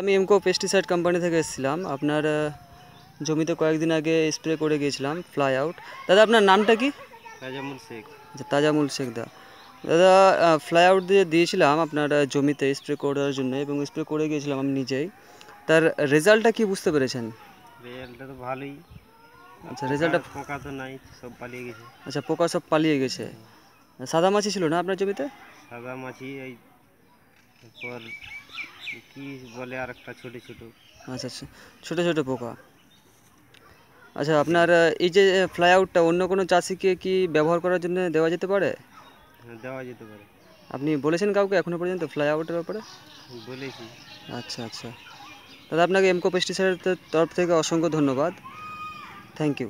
আমি এমকো pesticide company থেকে এসেছিলাম আপনার জমিতে কয়েকদিন আগে স্প্রে করে গিয়েছিলাম ফ্লাই আউট দাদা আপনার নামটা কি তাজামুল শেখ তাজামুল শেখ দা দাদা ফ্লাই আউট দিয়ে দিয়েছিলাম আপনার জমিতে স্প্রে করার জন্য এবং স্প্রে করে গিয়েছিলাম আমি নিজেই তার রেজাল্টটা কি বুঝতে পেরেছেন রেজাল্টটা তো ভালোই আচ্ছা রেজাল্টটা পোকা তো নাই সব পালিয়ে গেছে আচ্ছা পোকা সব পালিয়ে গেছে সাদা মাছি ছিল না আপনার জমিতে সাদা মাছি এই কি বলে আর একটা আচ্ছা আচ্ছা ছোটো ছোটো পোকা আচ্ছা আপনার এই যে ফ্লাইআউটটা অন্য কোনো চাষিকে কি ব্যবহার করার জন্য দেওয়া যেতে পারে হ্যাঁ, দেওয়া যেতে পারে আপনি বলেছেন কাউকে এখনো পর্যন্ত ফ্লাইআউটের ব্যাপারে বলেছি আচ্ছা আচ্ছা দাদা আপনাকে এমকো পেস্টিসাইডের তরফ থেকে অসংখ্য ধন্যবাদ থ্যাংক ইউ